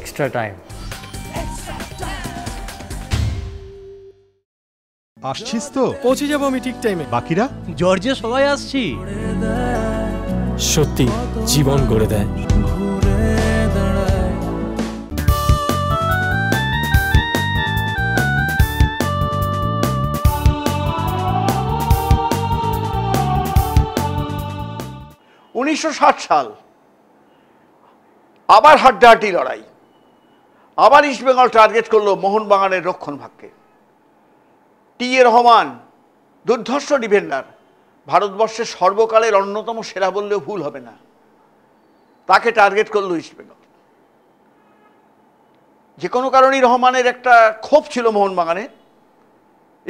extra time. আসছিস তো পৌঁছে যাবো আমি ঠিক টাইমে বাকিরা জর্জে সবাই আসছি সত্যি জীবন গড়ে দেয় উনিশশো সাল আবার হাড্ডাহাড্ডি লড়াই আবার ইস্টবেঙ্গল টার্গেট করলো মোহনবাগানের রক্ষণ ভাগকে টি এ রহমান দুর্ধর্ষ ডিফেন্ডার ভারতবর্ষের সর্বকালের অন্যতম সেরা বললেও ভুল হবে না তাকে টার্গেট করলো ইস্টবেঙ্গল যে কোনো কারণেই রহমানের একটা ক্ষোভ ছিল মোহনবাগানে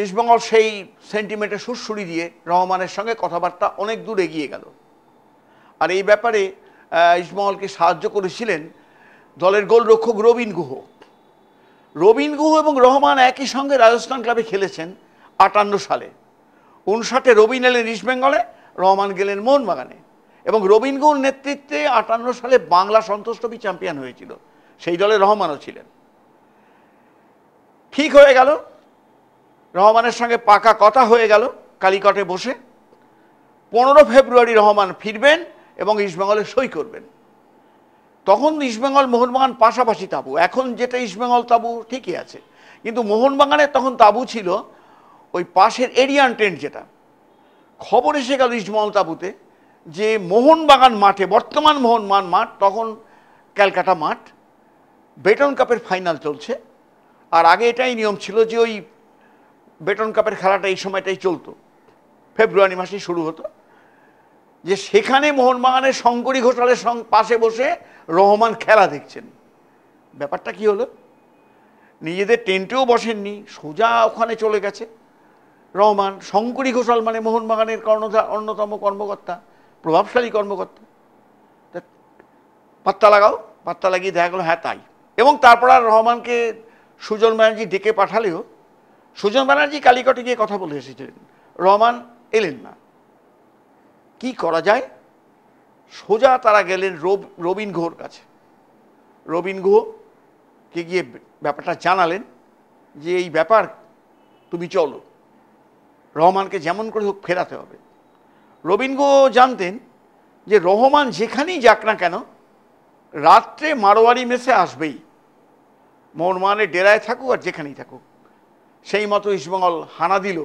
ইস্টবেঙ্গল সেই সেন্টিমেন্টে সুরসুরি দিয়ে রহমানের সঙ্গে কথাবার্তা অনেক দূর এগিয়ে গেল আর এই ব্যাপারে ইস্টবেঙ্গলকে সাহায্য করেছিলেন দলের গোলরক্ষক রবীন গুহ রবীন গুহ এবং রহমান একই সঙ্গে রাজস্থান ক্লাবে খেলেছেন আটান্ন সালে উনষাটে রবিন এলেন ইস্টবেঙ্গলে রহমান গেলেন মোহনবাগানে এবং রবীন গুহর নেতৃত্বে আটান্ন সালে বাংলা সন্তোষ চ্যাম্পিয়ন হয়েছিল সেই দলে রহমানও ছিলেন ঠিক হয়ে গেল রহমানের সঙ্গে পাকা কথা হয়ে গেল কালিকটে বসে পনেরো ফেব্রুয়ারি রহমান ফিরবেন এবং ইস্টবেঙ্গলে সই করবেন তখন ইস্টবেঙ্গল মোহনবাগান পাশাপাশি তাবু এখন যেটা ইস্টবেঙ্গল তাবু ঠিকই আছে কিন্তু মোহনবাগানের তখন তাবু ছিল ওই পাশের এরিয়ান ট্রেন যেটা খবর এসে গেল ইস্টবেঙ্গল তাবুতে যে মোহনবাগান মাঠে বর্তমান মোহনবাগান মাঠ তখন ক্যালকাটা মাঠ বেটন কাপের ফাইনাল চলছে আর আগে এটাই নিয়ম ছিল যে ওই বেটন কাপের খেলাটা এই সময়টাই চলতো ফেব্রুয়ারি মাসেই শুরু হতো যে সেখানে মোহনবাগানের শঙ্করী ঘোষালের পাশে বসে রহমান খেলা দেখছেন ব্যাপারটা কি হলো নিজেদের টেন্টেও বসেননি সোজা ওখানে চলে গেছে রহমান শঙ্করী ঘোষাল মানে মোহনবাগানের কর্ণধার অন্যতম কর্মকর্তা প্রভাবশালী কর্মকর্তা পাত্তা লাগাও পাত্তা লাগিয়ে দেখা গেলো হ্যাঁ তাই এবং তারপর আর রহমানকে সুজন ব্যানার্জি ডেকে পাঠালেও সুজন ব্যানার্জি কালিকটে গিয়ে কথা বলে এসেছিলেন রহমান এলেন না কি করা যায় সোজা তারা গেলেন রবিন ঘোর কাছে রবিন ঘোকে গিয়ে ব্যাপারটা জানালেন যে এই ব্যাপার তুমি চলো রহমানকে যেমন করে হোক ফেরাতে হবে রবীন্দ্র জানতেন যে রহমান যেখানেই যাক না কেন রাত্রে মারোয়ারি মেসে আসবেই মোহনমানের ডেরায় থাকুক আর যেখানেই থাকুক সেই মতো ইসবঙ্গল হানা দিল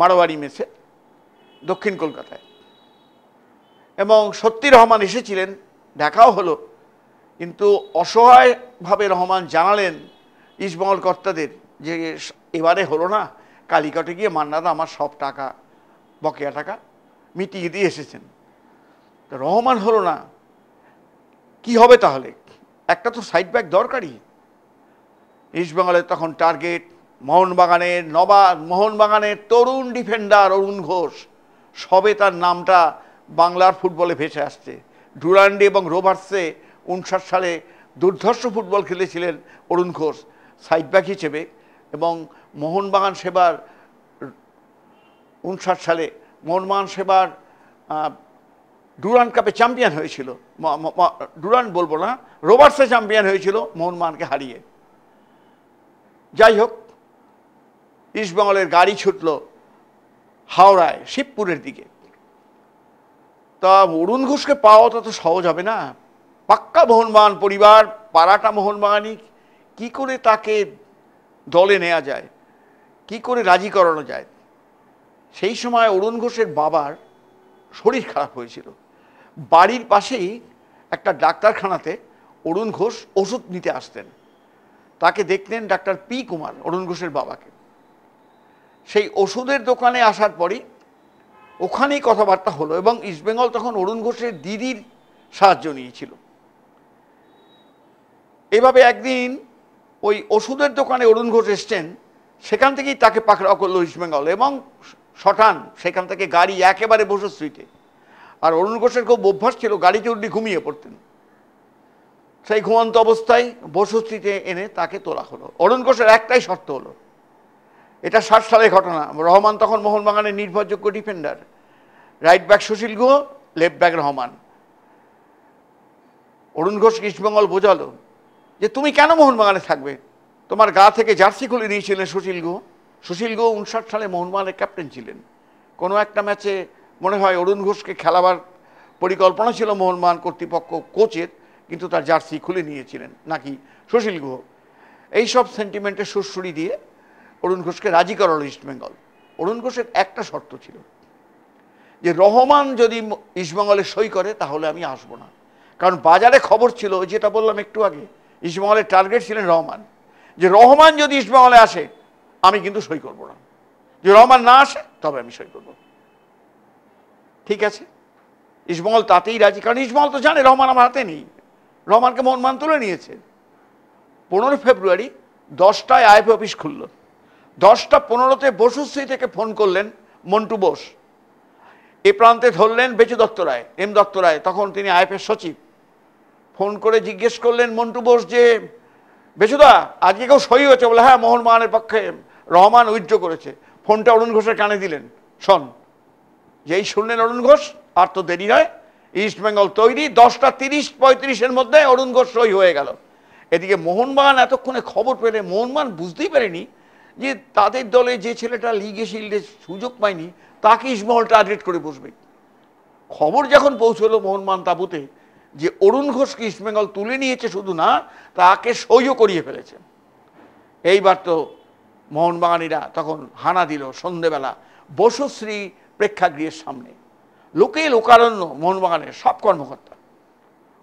মারোয়ারি মেসে দক্ষিণ কলকাতায় এবং সত্যি রহমান এসেছিলেন দেখাও হলো কিন্তু অসহায়ভাবে রহমান জানালেন ইসবঙ্গল কর্তাদের যে এবারে হলো না কালিকটে গিয়ে মান্নাদা আমার সব টাকা বকেয়া টাকা মিটিয়ে দিয়ে এসেছেন রহমান হলো না কি হবে তাহলে একটা তো সাইড ব্যাক দরকারই ইস্টবেঙ্গলের তখন টার্গেট মোহনবাগানের নবাব মোহনবাগানের তরুণ ডিফেন্ডার অরুণ ঘোষ সবে তার নামটা বাংলার ফুটবলে ভেসে আসছে ডুরান্ডি এবং রোভার্সে উনষাট সালে দুর্ধর্ষ ফুটবল খেলেছিলেন অরুণ ঘোষ সাইডব্যাক হিসেবে এবং মোহনবাগান সেবার উনষাট সালে মোহনবাগান সেবার ডুরান কাপে চ্যাম্পিয়ন হয়েছিল ডুরান্ড বলবো না রোবার্সে চ্যাম্পিয়ন হয়েছিল মোহনবাগানকে হারিয়ে যাই হোক ইস্টবেঙ্গলের গাড়ি ছুটল হাওড়ায় শিবপুরের দিকে তা অরুণ ঘোষকে পাওয়া তো সহজ হবে না পাক্কা মোহনবাগান পরিবার পাড়াটা মোহনবাগানই কি করে তাকে দলে নেওয়া যায় কি করে রাজি করানো যায় সেই সময় অরুণ ঘোষের বাবার শরীর খারাপ হয়েছিল বাড়ির পাশেই একটা ডাক্তারখানাতে অরুণ ঘোষ ওষুধ নিতে আসতেন তাকে দেখতেন ডাক্তার পি কুমার অরুণ ঘোষের বাবাকে সেই ওষুধের দোকানে আসার পরই ওখানেই কথাবার্তা হলো এবং ইস্টবেঙ্গল তখন অরুণ ঘোষের দিদির সাহায্য নিয়েছিল এভাবে একদিন ওই ওষুধের দোকানে অরুণ ঘোষ এসছেন সেখান থেকেই তাকে পাকড়াও করলো ইস্টবেঙ্গল এবং শটান সেখান থেকে গাড়ি একেবারে বসে স্ট্রিটে আর অরুণ ঘোষের খুব অভ্যাস ছিল গাড়িতে উঠলে ঘুমিয়ে পড়তেন সেই ঘুমন্ত অবস্থায় বসস্তিতে এনে তাকে তোলা হলো অরুণ ঘোষের একটাই শর্ত হলো এটা ষাট সালের ঘটনা রহমান তখন মোহনবাগানের নির্ভরযোগ্য defender right back Sushil Guha left back Rahman Arun Ghosh East Bengal বোঝালো যে তুমি কেন মোহনবাগানে থাকবে তোমার গা থেকে জার্সি খুলে নিয়েছিলেন সুশীল গুহ সুশীল গুহ উনষাট সালে মোহনবাগানের ক্যাপ্টেন ছিলেন কোনো একটা ম্যাচে মনে হয় অরুণ ঘোষকে খেলাবার পরিকল্পনা ছিল মোহনবাগান কর্তৃপক্ষ কোচের কিন্তু তার জার্সি খুলে নিয়েছিলেন নাকি সুশীল গুহ এইসব সেন্টিমেন্টের সুরসুরি দিয়ে অরুণ ঘোষকে রাজি করালো ইস্টবেঙ্গল অরুণ ঘোষের একটা শর্ত ছিল যে রহমান যদি ইস্টবেঙ্গলে সই করে তাহলে আমি আসবো না কারণ বাজারে খবর ছিল যেটা বললাম একটু আগে ইস্টবেঙ্গলের টার্গেট ছিলেন রহমান যে রহমান যদি ইস্টবেঙ্গলে আসে আমি কিন্তু সই করব না যদি রহমান না আসে তবে আমি সই করব ঠিক আছে ইসবল তাতেই রাজি কারণ ইসবল তো জানে রহমান আমার হাতে নেই রহমানকে মন মান তুলে নিয়েছে পনেরো ফেব্রুয়ারি দশটায় আইপি অফিস খুললো দশটা পনেরোতে বসুশ্রী থেকে ফোন করলেন মন্টু বোস এ প্রান্তে ধরলেন বেচু দত্ত রায় এম দত্ত রায় তখন তিনি আইএফের সচিব ফোন করে জিজ্ঞেস করলেন মন্টু বোস যে বেচুদা আজকে কেউ সই হয়েছে বলে হ্যাঁ মোহন মানের পক্ষে রহমান উইথড্র করেছে ফোনটা অরুণ ঘোষের কানে দিলেন শোন যেই শুনলেন অরুণ ঘোষ আর তো দেরি নয় ইস্টবেঙ্গল তৈরি দশটা তিরিশ পঁয়ত্রিশের মধ্যে অরুণ ঘোষ সই হয়ে গেল এদিকে মোহনবাগান এতক্ষণে খবর পেলে মোহনবাগান বুঝতেই পারেনি যে তাদের দলে যে ছেলেটা লিগে শিল্ডে সুযোগ পায়নি তাকে ইসমহল টার্গেট করে বসবে খবর যখন পৌঁছলো মোহনমান তাবুতে যে অরুণ ঘোষকে ইস্টবেঙ্গল তুলে নিয়েছে শুধু না তাকে সইও করিয়ে ফেলেছে এইবার তো মোহনবাগানিরা তখন হানা দিল সন্ধেবেলা বসশ্রী প্রেক্ষাগৃহের সামনে লোকে লোকারণ্য মোহনবাগানের সব কর্মকর্তা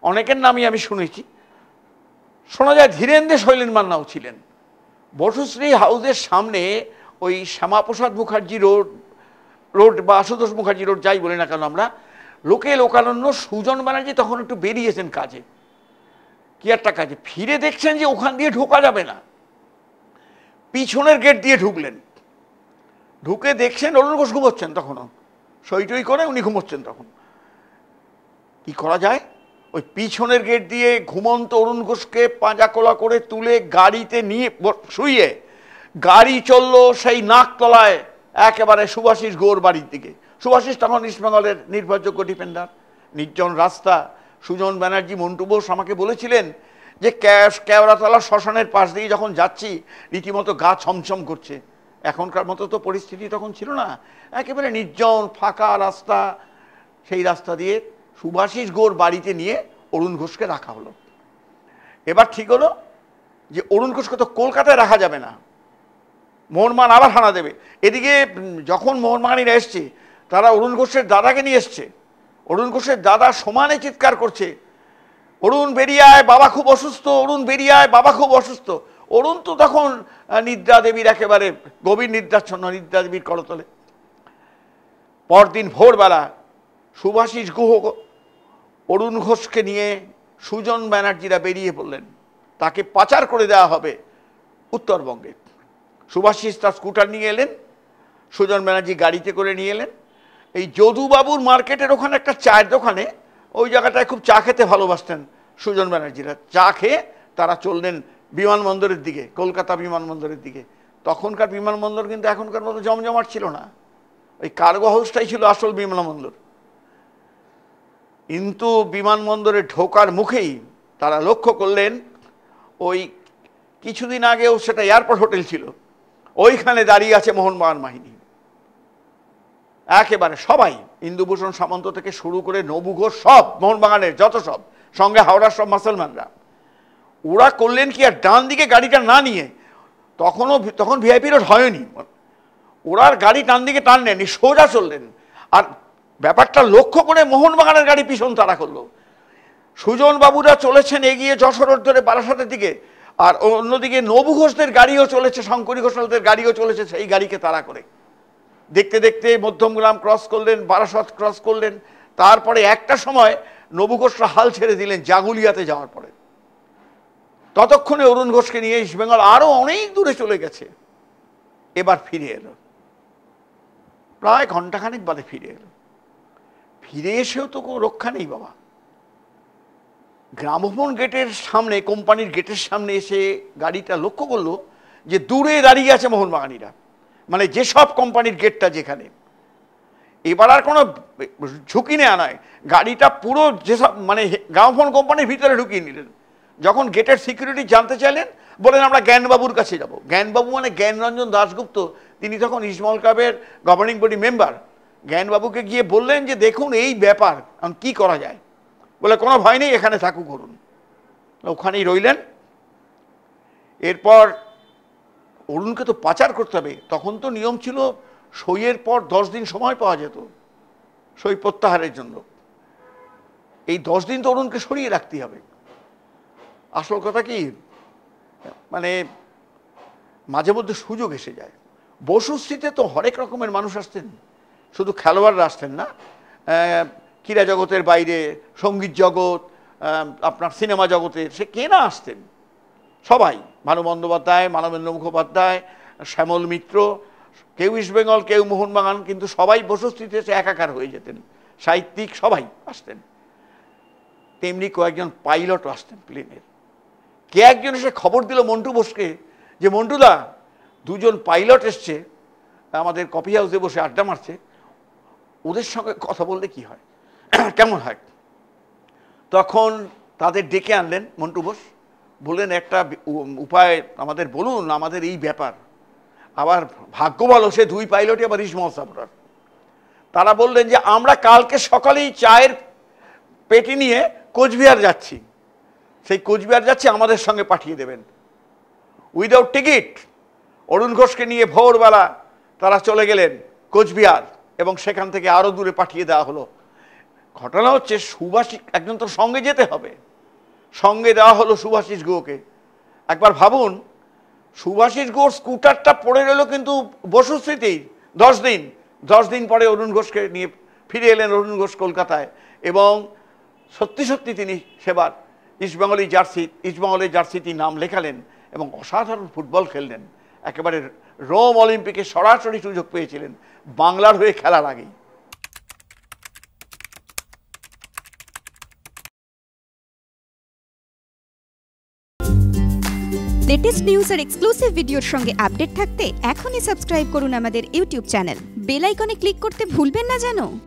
অনেকের নামই আমি শুনেছি শোনা যায় ধীরেন্দ্রে শৈলেন মান্নাও ছিলেন বসুশ্রী হাউসের সামনে ওই শ্যামাপ্রসাদ মুখার্জি রোড রোড বা আশুতোষ মুখার্জি রোড যাই বলি না কেন আমরা লোকে লোকারণ্য সুজন ব্যানার্জি তখন একটু বেরিয়েছেন কাজে কি একটা কাজে ফিরে দেখছেন যে ওখান দিয়ে ঢোকা যাবে না পিছনের গেট দিয়ে ঢুকলেন ঢুকে দেখছেন অরুণ ঘোষ ঘুমোচ্ছেন তখনও সইটই করে উনি ঘুমোচ্ছেন তখন কি করা যায় ওই পিছনের গেট দিয়ে ঘুমন্ত অরুণ ঘোষকে পাঁজাকোলা করে তুলে গাড়িতে নিয়ে শুয়ে গাড়ি চলল সেই নাকতলায় একেবারে সুভাষিস গোর বাড়ির দিকে সুভাষিস তখন ইস্টবেঙ্গলের নির্ভরযোগ্য ডিফেন্ডার নির্জন রাস্তা সুজন ব্যানার্জি মন্টু বোস আমাকে বলেছিলেন যে ক্যাশ কেওড়াতলা শ্মশানের পাশ দিয়ে যখন যাচ্ছি রীতিমতো গা ছমছম করছে এখনকার মতো তো পরিস্থিতি তখন ছিল না একেবারে নির্জন ফাঁকা রাস্তা সেই রাস্তা দিয়ে সুভাষিস গোর বাড়িতে নিয়ে অরুণ ঘোষকে রাখা হলো এবার ঠিক হলো যে অরুণ ঘোষকে তো কলকাতায় রাখা যাবে না মোহনমান আবার হানা দেবে এদিকে যখন মোহনমানিরা এসছে তারা অরুণ ঘোষের দাদাকে নিয়ে এসছে অরুণ ঘোষের দাদা সমানে চিৎকার করছে অরুণ বেরিয়ায় বাবা খুব অসুস্থ অরুণ বেরিয়ায় বাবা খুব অসুস্থ অরুণ তো তখন নিদ্রা দেবীর একেবারে গভীর নিদ্রাচ্ছন্ন নিদ্রা দেবীর করতলে পরদিন ভোরবেলা সুভাষিস গুহ অরুণ ঘোষকে নিয়ে সুজন ব্যানার্জিরা বেরিয়ে পড়লেন তাকে পাচার করে দেওয়া হবে উত্তরবঙ্গে সুভাষিস তার স্কুটার নিয়ে এলেন সুজন ব্যানার্জি গাড়িতে করে নিয়ে এলেন এই যদুবাবুর মার্কেটের ওখানে একটা চায়ের দোকানে ওই জায়গাটায় খুব চা খেতে ভালোবাসতেন সুজন ব্যানার্জিরা চা খেয়ে তারা চললেন বিমানবন্দরের দিকে কলকাতা বিমানবন্দরের দিকে তখনকার বিমানবন্দর কিন্তু এখনকার মতো জমজমাট ছিল না ওই কার্গো হাউসটাই ছিল আসল বিমানবন্দর কিন্তু বিমানবন্দরে ঢোকার মুখেই তারা লক্ষ্য করলেন ওই কিছুদিন আগেও সেটা এয়ারপোর্ট হোটেল ছিল ওইখানে দাঁড়িয়ে আছে মোহনবাগান বাহিনী একেবারে সবাই ইন্দুভূষণ সামন্ত থেকে শুরু করে নবু সব মোহনবাগানের যত সব সঙ্গে হাওড়ার সব মুসলমানরা ওরা করলেন কি আর ডান দিকে গাড়িটা না নিয়ে তখনও তখন ভিআইপি রোড হয়নি ওরা গাড়ি ডান দিকে টানলেন সোজা চললেন আর ব্যাপারটা লক্ষ্য করে মোহনবাগানের গাড়ি পিছন তারা করলো সুজন বাবুরা চলেছেন এগিয়ে যশোর ধরে বারাসাতের দিকে আর অন্যদিকে নবু ঘোষদের গাড়িও চলেছে শঙ্করী ঘোষালদের গাড়িও চলেছে সেই গাড়িকে তারা করে দেখতে দেখতে মধ্যমগ্রাম ক্রস করলেন বারাসত ক্রস করলেন তারপরে একটা সময় নবু ঘোষরা হাল ছেড়ে দিলেন জাগুলিয়াতে যাওয়ার পরে ততক্ষণে অরুণ ঘোষকে নিয়ে ইস্টবেঙ্গল আরও অনেক দূরে চলে গেছে এবার ফিরে এলো প্রায় ঘন্টাখানেক বাদে ফিরে এলো ফিরে এসেও তো রক্ষা নেই বাবা গ্রামভবন গেটের সামনে কোম্পানির গেটের সামনে এসে গাড়িটা লক্ষ্য করলো যে দূরে দাঁড়িয়ে আছে মোহনবাগানিরা মানে যেসব কোম্পানির গেটটা যেখানে এবার আর কোনো ঝুঁকি নেওয়া নয় গাড়িটা পুরো যেসব মানে গ্রামফোন কোম্পানির ভিতরে ঢুকিয়ে নিলেন যখন গেটের সিকিউরিটি জানতে চাইলেন বলেন আমরা জ্ঞানবাবুর কাছে যাব জ্ঞানবাবু মানে জ্ঞানরঞ্জন দাশগুপ্ত তিনি তখন ইসমল ক্লাবের গভর্নিং বডি মেম্বার জ্ঞানবাবুকে গিয়ে বললেন যে দেখুন এই ব্যাপার এখন কী করা যায় বলে কোনো ভয় নেই এখানে থাকু করুন ওখানেই রইলেন এরপর অরুণকে তো পাচার করতে হবে তখন তো নিয়ম ছিল সইয়ের পর দশ দিন সময় পাওয়া যেত সই প্রত্যাহারের জন্য এই দশ দিন তো অরুণকে সরিয়ে রাখতে হবে আসল কথা কি মানে মাঝে মধ্যে সুযোগ এসে যায় বসুস্থিতে তো হরেক রকমের মানুষ আসতেন শুধু খেলোয়াড়রা আসতেন না ক্রীড়া জগতের বাইরে সঙ্গীত জগৎ আপনার সিনেমা জগতে সে কে না আসতেন সবাই ভানু বন্দ্যোপাধ্যায় মানবেন্দ্র মুখোপাধ্যায় শ্যামল মিত্র কেউ ইস্টবেঙ্গল কেউ মোহনবাগান কিন্তু সবাই বসস্থিতে সে একাকার হয়ে যেতেন সাহিত্যিক সবাই আসতেন তেমনি কয়েকজন পাইলটও আসতেন প্লেনের কে একজন এসে খবর দিল মন্টু বোসকে যে মন্টুদা দুজন পাইলট এসছে আমাদের কফি হাউসে বসে আড্ডা মারছে ওদের সঙ্গে কথা বললে কি হয় কেমন হয় তখন তাদের ডেকে আনলেন মন্টু বোস বললেন একটা উপায় আমাদের বলুন আমাদের এই ব্যাপার আবার ভাগ্য বলো সে দুই পাইলটই আবার ইস সাবরার তারা বললেন যে আমরা কালকে সকালেই চায়ের পেটি নিয়ে কোচবিহার যাচ্ছি সেই কোচবিহার যাচ্ছি আমাদের সঙ্গে পাঠিয়ে দেবেন উইদাউট টিকিট অরুণ ঘোষকে নিয়ে ভোরবেলা তারা চলে গেলেন কোচবিহার এবং সেখান থেকে আরও দূরে পাঠিয়ে দেওয়া হলো ঘটনা হচ্ছে সুভাষিক একজন তো সঙ্গে যেতে হবে সঙ্গে দেওয়া হলো সুভাষিস গুহকে একবার ভাবুন সুভাষিস ঘোষ স্কুটারটা পড়ে রইল কিন্তু বসুস্থিতির দশ দিন দশ দিন পরে অরুণ ঘোষকে নিয়ে ফিরে এলেন অরুণ ঘোষ কলকাতায় এবং সত্যি সত্যি তিনি সেবার ইস্টবেঙ্গলি জার্সি ইস্টবেঙ্গলের জার্সিটি নাম লেখালেন এবং অসাধারণ ফুটবল খেললেন একেবারে রোম অলিম্পিকে সরাসরি সুযোগ পেয়েছিলেন বাংলার হয়ে খেলার আগেই লেটেস্ট নিউজ আর এক্সক্লুসিভ ভিডিওর সঙ্গে আপডেট থাকতে এখনই সাবস্ক্রাইব করুন আমাদের ইউটিউব চ্যানেল বেল আইকনে ক্লিক করতে ভুলবেন না জানো